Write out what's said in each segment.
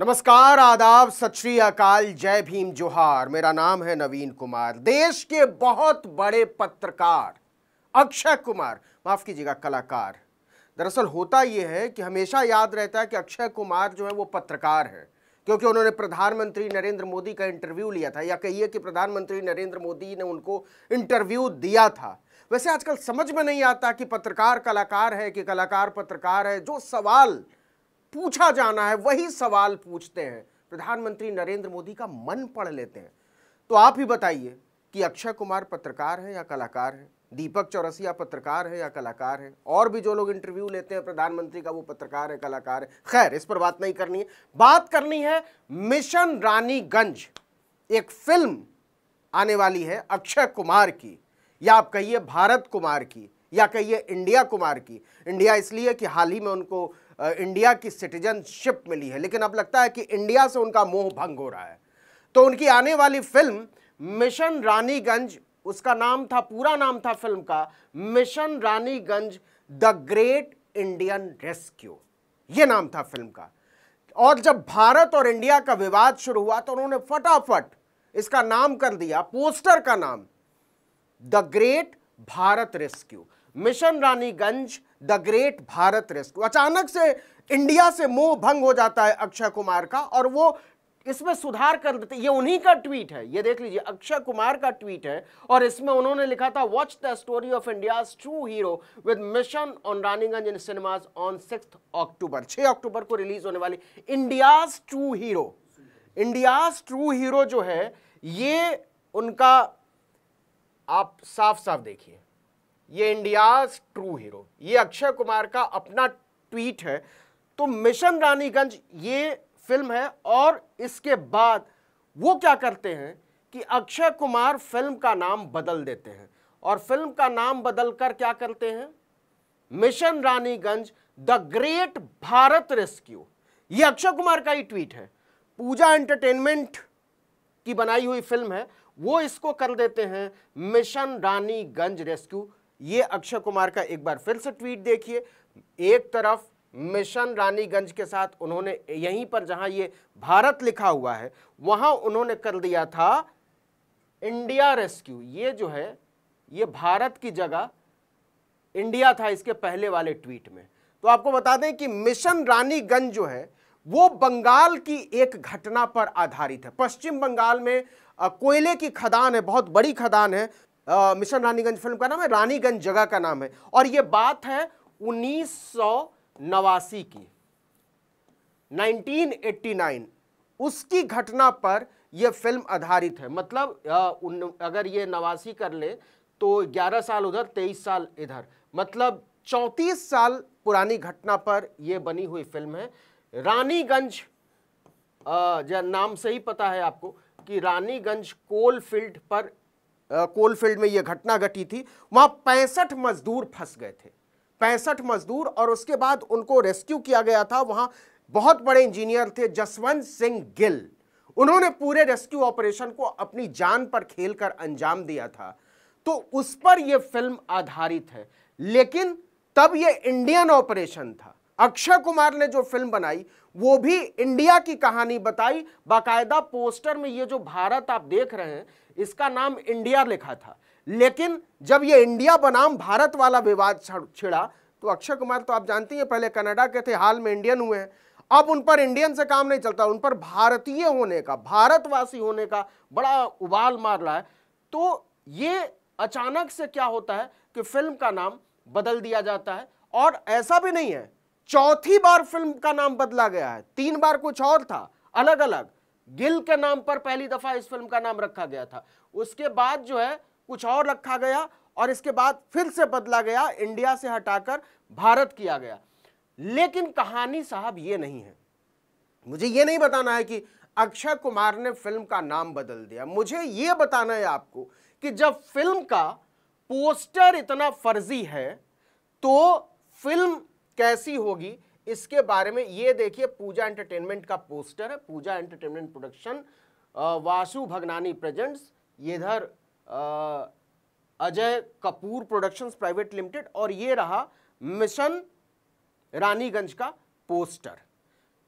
नमस्कार आदाब सत श्री अकाल जय भीम जोहार मेरा नाम है नवीन कुमार देश के बहुत बड़े पत्रकार अक्षय कुमार माफ़ कीजिएगा कलाकार दरअसल होता यह है कि हमेशा याद रहता है कि अक्षय कुमार जो है वो पत्रकार है क्योंकि उन्होंने प्रधानमंत्री नरेंद्र मोदी का इंटरव्यू लिया था या कहिए कि प्रधानमंत्री नरेंद्र मोदी ने उनको इंटरव्यू दिया था वैसे आजकल समझ में नहीं आता कि पत्रकार कलाकार है कि कलाकार पत्रकार है जो सवाल पूछा जाना है वही सवाल पूछते हैं प्रधानमंत्री नरेंद्र मोदी का मन पढ़ लेते हैं तो आप ही बताइए कि अक्षय कुमार पत्रकार हैं या कलाकार हैं दीपक चौरसिया पत्रकार है या कलाकार है और भी जो लोग इंटरव्यू लेते हैं प्रधानमंत्री का वो पत्रकार है कलाकार है खैर इस पर बात नहीं करनी है बात करनी है मिशन रानीगंज एक फिल्म आने वाली है अक्षय कुमार की या आप कहिए भारत कुमार की या कहिए इंडिया कुमार की इंडिया इसलिए कि हाल ही में उनको इंडिया की सिटीजनशिप मिली है लेकिन अब लगता है कि इंडिया से उनका मोह भंग हो रहा है तो उनकी आने वाली फिल्म मिशन रानीगंज उसका नाम था पूरा नाम था फिल्म का mission Raniganj the great Indian rescue ये नाम था फिल्म का और जब भारत और इंडिया का विवाद शुरू हुआ तो उन्होंने फटाफट इसका नाम कर दिया पोस्टर का नाम the great Bharat rescue mission Raniganj the great Bharat rescue अचानक से इंडिया से मोह भंग हो जाता है अक्षय कुमार का और वो इसमें सुधार कर देते ये उन्हीं का ट्वीट है ये देख लीजिए अक्षय कुमार का ट्वीट है और इसमें उन्होंने लिखा था watch the story of India true hero with mission on Raniganj in cinemas on six October छह अक्टूबर को रिलीज होने वाली India's true hero India's true hero जो है ये उनका आप साफ साफ देखिए ये इंडियाज ट्रू हीरो ये अक्षय कुमार का अपना ट्वीट है तो मिशन रानीगंज ये फिल्म है और इसके बाद वो क्या करते हैं कि अक्षय कुमार फिल्म का नाम बदल देते हैं और फिल्म का नाम बदल कर क्या करते हैं mission Raniganj the great Bharat rescue ये अक्षय कुमार का ही ट्वीट है पूजा एंटरटेनमेंट की बनाई हुई फिल्म है वो इसको कर देते हैं मिशन रानीगंज रेस्क्यू ये अक्षय कुमार का एक बार फिर से ट्वीट देखिए एक तरफ मिशन रानीगंज के साथ उन्होंने यहीं पर जहां ये भारत लिखा हुआ है वहां उन्होंने कर दिया था इंडिया रेस्क्यू ये जो है ये भारत की जगह इंडिया था इसके पहले वाले ट्वीट में तो आपको बता दें कि मिशन रानीगंज जो है वो बंगाल की एक घटना पर आधारित है पश्चिम बंगाल में कोयले की खदान है बहुत बड़ी खदान है मिशन रानीगंज फिल्म का नाम है रानीगंज जगह का नाम है और ये बात है उन्नीस नवासी की 1989 उसकी घटना पर यह फिल्म आधारित है मतलब आ, उन, अगर ये नवासी कर ले तो 11 साल उधर 23 साल इधर मतलब 34 साल पुरानी घटना पर यह बनी हुई फिल्म है रानीगंज नाम से ही पता है आपको कि रानीगंज कोल फील्ड पर कोलफील्ड में यह घटना घटी थी वहां पैंसठ मजदूर फंस गए थे पैंसठ मजदूर और उसके बाद उनको रेस्क्यू किया गया था वहां बहुत बड़े इंजीनियर थे जसवंत सिंह गिल उन्होंने पूरे रेस्क्यू ऑपरेशन को अपनी जान पर खेल कर अंजाम दिया था तो उस पर यह फिल्म आधारित है लेकिन तब यह इंडियन ऑपरेशन था अक्षय कुमार ने जो फिल्म बनाई वो भी इंडिया की कहानी बताई बाकायदा पोस्टर में ये जो भारत आप देख रहे हैं इसका नाम इंडिया लिखा था लेकिन जब ये इंडिया बनाम भारत वाला विवाद छिड़ा तो अक्षय कुमार तो आप जानती हैं पहले कनाडा के थे हाल में इंडियन हुए हैं अब उन पर इंडियन से काम नहीं चलता उन पर भारतीय होने का भारतवासी होने का बड़ा उबाल मार रहा है तो ये अचानक से क्या होता है कि फिल्म का नाम बदल दिया जाता है और ऐसा भी नहीं है चौथी बार फिल्म का नाम बदला गया है तीन बार कुछ और था अलग अलग गिल के नाम पर पहली दफा इस फिल्म का नाम रखा गया था उसके बाद जो है कुछ और रखा गया और इसके बाद फिर से बदला गया इंडिया से हटाकर भारत किया गया लेकिन कहानी साहब ये नहीं है मुझे ये नहीं बताना है कि अक्षय कुमार ने फिल्म का नाम बदल दिया मुझे ये बताना है आपको कि जब फिल्म का पोस्टर इतना फर्जी है तो फिल्म कैसी होगी इसके बारे में ये देखिए पूजा एंटरटेनमेंट का पोस्टर है Pooja entertainment production Vashu Bhagnani presents इधर Ajay Kapoor productions private limited और ये रहा मिशन रानीगंज का पोस्टर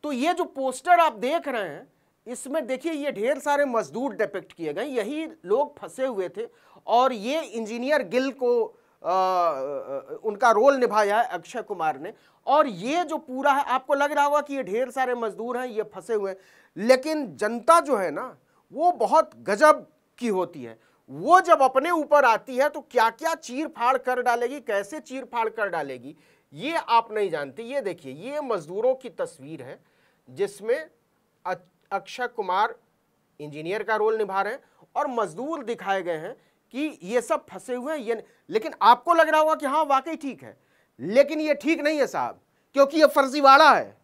तो ये जो पोस्टर आप देख रहे हैं इसमें देखिए ये ढेर सारे मजदूर डिपेक्ट किए गए यही लोग फंसे हुए थे और ये इंजीनियर गिल को उनका रोल निभाया है अक्षय कुमार ने और ये जो पूरा है आपको लग रहा होगा कि ये ढेर सारे मजदूर हैं ये फंसे हुए हैं लेकिन जनता जो है ना वो बहुत गजब की होती है वो जब अपने ऊपर आती है तो क्या क्या चीर फाड़ कर डालेगी कैसे चीर फाड़ कर डालेगी ये आप नहीं जानते ये देखिए ये मजदूरों की तस्वीर है जिसमें अक्षय कुमार इंजीनियर का रोल निभा रहे हैं और मजदूर दिखाए गए हैं कि ये सब फंसे हुए हैं ये लेकिन आपको लग रहा होगा कि हाँ वाकई ठीक है लेकिन ये ठीक नहीं है साहब क्योंकि ये फर्जीवाड़ा है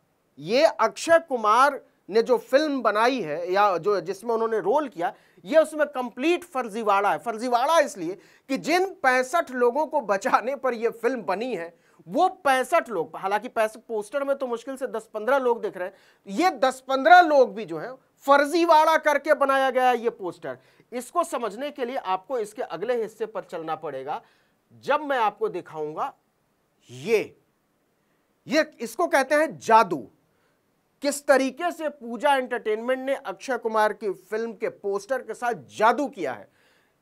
ये अक्षय कुमार ने जो फिल्म बनाई है या जो जिसमें उन्होंने रोल किया ये उसमें कंप्लीट फर्जीवाड़ा है फर्जीवाड़ा इसलिए कि जिन पैंसठ लोगों को बचाने पर यह फिल्म बनी है वो पैंसठ लोग हालांकि पोस्टर में तो मुश्किल से दस पंद्रह लोग दिख रहे हैं ये दस पंद्रह लोग भी जो है फर्जीवाड़ा करके बनाया गया है ये पोस्टर इसको समझने के लिए आपको इसके अगले हिस्से पर चलना पड़ेगा जब मैं आपको दिखाऊंगा ये ये इसको कहते हैं जादू किस तरीके से पूजा एंटरटेनमेंट ने अक्षय कुमार की फिल्म के पोस्टर के साथ जादू किया है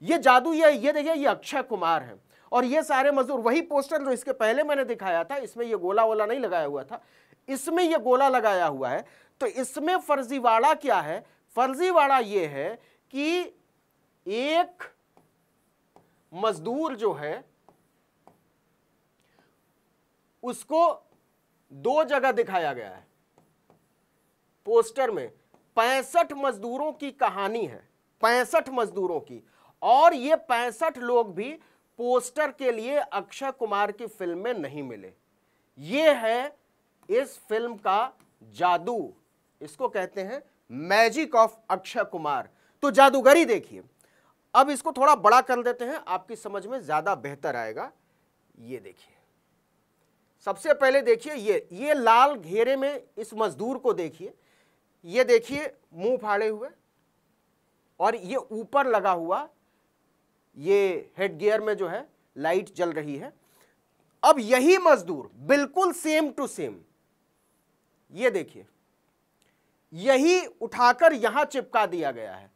ये जादू ये ये देखिए ये अक्षय कुमार है और ये सारे मजदूर वही पोस्टर जो इसके पहले मैंने दिखाया था इसमें ये गोला वोला नहीं लगाया हुआ था इसमें ये गोला लगाया हुआ है तो इसमें फर्जीवाड़ा क्या है फर्जीवाड़ा ये है कि एक मजदूर जो है उसको दो जगह दिखाया गया है पोस्टर में पैंसठ मजदूरों की कहानी है पैंसठ मजदूरों की और ये पैंसठ लोग भी पोस्टर के लिए अक्षय कुमार की फिल्म में नहीं मिले ये है इस फिल्म का जादू इसको कहते हैं मैजिक ऑफ अक्षय कुमार तो जादूगरी देखिए अब इसको थोड़ा बड़ा कर देते हैं आपकी समझ में ज़्यादा बेहतर आएगा ये देखिए सबसे पहले देखिए ये ये लाल घेरे में इस मजदूर को देखिए ये देखिए मुंह फाड़े हुए और ये ऊपर लगा हुआ ये हेड गियर में जो है लाइट जल रही है अब यही मजदूर बिल्कुल सेम टू सेम ये देखिए यही उठाकर यहां चिपका दिया गया है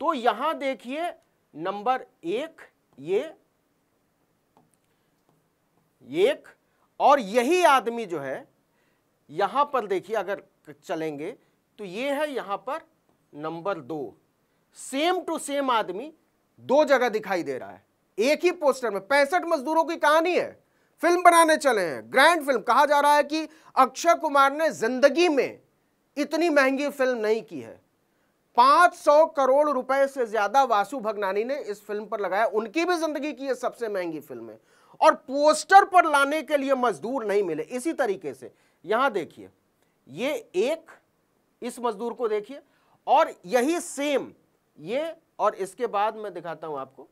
तो यहां देखिए नंबर एक ये एक और यही आदमी जो है यहां पर देखिए अगर चलेंगे तो ये है यहां पर नंबर दो सेम टू सेम आदमी दो जगह दिखाई दे रहा है एक ही पोस्टर में पैंसठ मजदूरों की कहानी है फिल्म बनाने चले हैं ग्रैंड फिल्म कहा जा रहा है कि अक्षय कुमार ने जिंदगी में इतनी महंगी फिल्म नहीं की है 500 करोड़ रुपए से ज्यादा वासु भगनानी ने इस फिल्म पर लगाया उनकी भी जिंदगी की यह सबसे महंगी फिल्म है और पोस्टर पर लाने के लिए मजदूर नहीं मिले इसी तरीके से यहां देखिए ये एक इस मजदूर को देखिए और यही सेम ये और इसके बाद मैं दिखाता हूं आपको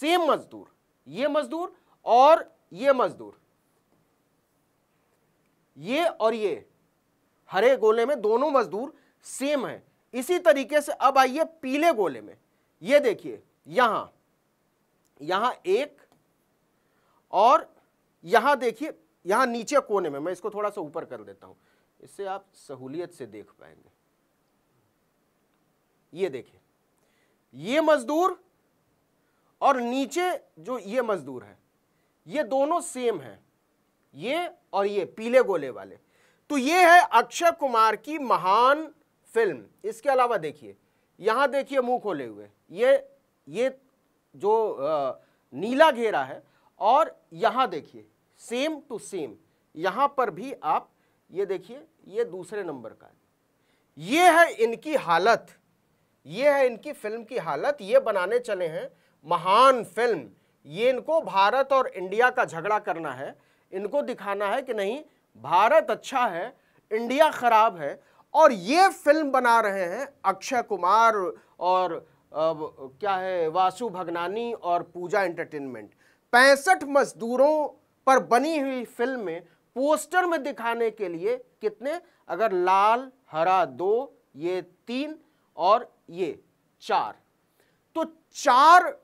सेम मजदूर ये मजदूर और ये मजदूर ये और ये हरे गोले में दोनों मजदूर सेम है इसी तरीके से अब आइए पीले गोले में ये देखिए यहां यहां एक और यहां देखिए यहां नीचे कोने में मैं इसको थोड़ा सा ऊपर कर देता हूं इससे आप सहूलियत से देख पाएंगे ये देखिए ये मजदूर और नीचे जो ये मजदूर है ये दोनों सेम है ये और ये पीले गोले वाले तो ये है अक्षय कुमार की महान फिल्म इसके अलावा देखिए यहाँ देखिए मुंह खोले हुए ये ये जो नीला घेरा है और यहाँ देखिए सेम टू सेम यहाँ पर भी आप ये देखिए ये दूसरे नंबर का है ये है इनकी हालत ये है इनकी फिल्म की हालत ये बनाने चले हैं महान फिल्म ये इनको भारत और इंडिया का झगड़ा करना है इनको दिखाना है कि नहीं भारत अच्छा है इंडिया ख़राब है और ये फिल्म बना रहे हैं अक्षय कुमार और अब क्या है वासु भगनानी और पूजा एंटरटेनमेंट पैंसठ मजदूरों पर बनी हुई फिल्म में पोस्टर में दिखाने के लिए कितने अगर लाल हरा दो ये तीन और ये चार तो चार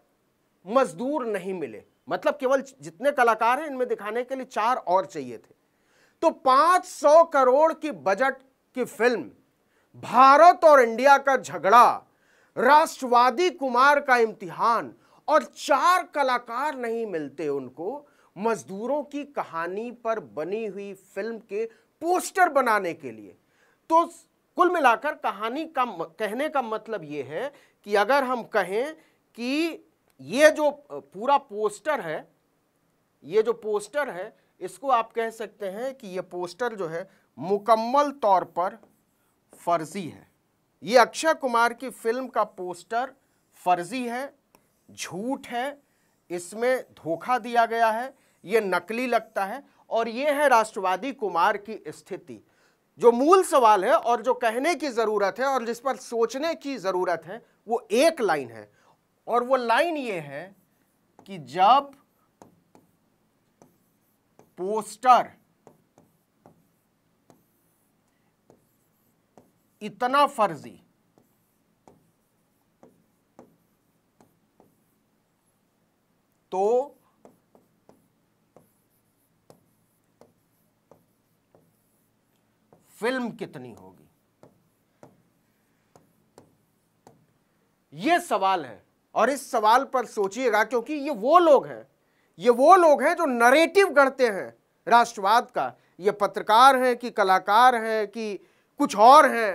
मजदूर नहीं मिले मतलब केवल जितने कलाकार हैं इनमें दिखाने के लिए चार और चाहिए थे तो 500 करोड़ की बजट की फिल्म भारत और इंडिया का झगड़ा राष्ट्रवादी कुमार का इम्तिहान और चार कलाकार नहीं मिलते उनको मजदूरों की कहानी पर बनी हुई फिल्म के पोस्टर बनाने के लिए तो कुल मिलाकर कहानी का कहने का मतलब यह है कि अगर हम कहें कि ये जो पूरा पोस्टर है ये जो पोस्टर है इसको आप कह सकते हैं कि ये पोस्टर जो है मुकम्मल तौर पर फर्जी है ये अक्षय कुमार की फिल्म का पोस्टर फर्जी है झूठ है इसमें धोखा दिया गया है ये नकली लगता है और ये है राष्ट्रवादी कुमार की स्थिति जो मूल सवाल है और जो कहने की ज़रूरत है और जिस पर सोचने की ज़रूरत है वो एक लाइन है और वो लाइन ये है कि जब पोस्टर इतना फर्जी तो फिल्म कितनी होगी यह सवाल है और इस सवाल पर सोचिएगा क्योंकि ये वो लोग हैं ये वो लोग हैं जो नरेटिव गढ़ते हैं राष्ट्रवाद का ये पत्रकार हैं कि कलाकार हैं कि कुछ और हैं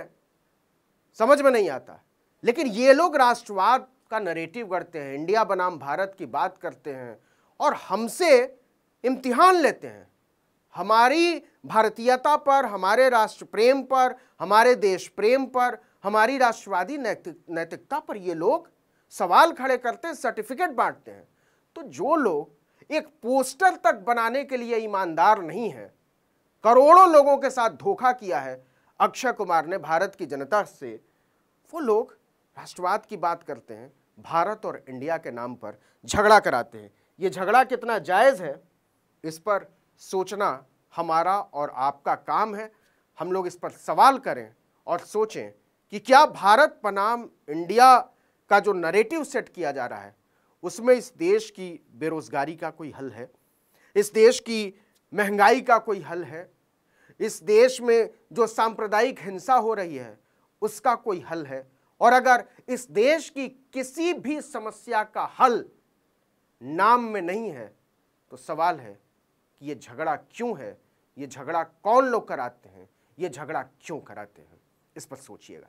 समझ में नहीं आता लेकिन ये लोग राष्ट्रवाद का नरेटिव करते हैं इंडिया बनाम भारत की बात करते हैं और हमसे इम्तिहान लेते हैं हमारी भारतीयता पर हमारे राष्ट्र प्रेम पर हमारे देश प्रेम पर हमारी राष्ट्रवादी नैतिक नैतिकता पर ये लोग सवाल खड़े करते हैं सर्टिफिकेट बांटते हैं तो जो लोग एक पोस्टर तक बनाने के लिए ईमानदार नहीं है करोड़ों लोगों के साथ धोखा किया है अक्षय कुमार ने भारत की जनता से वो लोग राष्ट्रवाद की बात करते हैं भारत और इंडिया के नाम पर झगड़ा कराते हैं ये झगड़ा कितना जायज़ है इस पर सोचना हमारा और आपका काम है हम लोग इस पर सवाल करें और सोचें कि क्या भारत पनाम इंडिया का जो नरेटिव सेट किया जा रहा है उसमें इस देश की बेरोज़गारी का कोई हल है इस देश की महंगाई का कोई हल है इस देश में जो सांप्रदायिक हिंसा हो रही है उसका कोई हल है और अगर इस देश की किसी भी समस्या का हल नाम में नहीं है तो सवाल है कि ये झगड़ा क्यों है ये झगड़ा कौन लोग कराते हैं ये झगड़ा क्यों कराते हैं इस पर सोचिएगा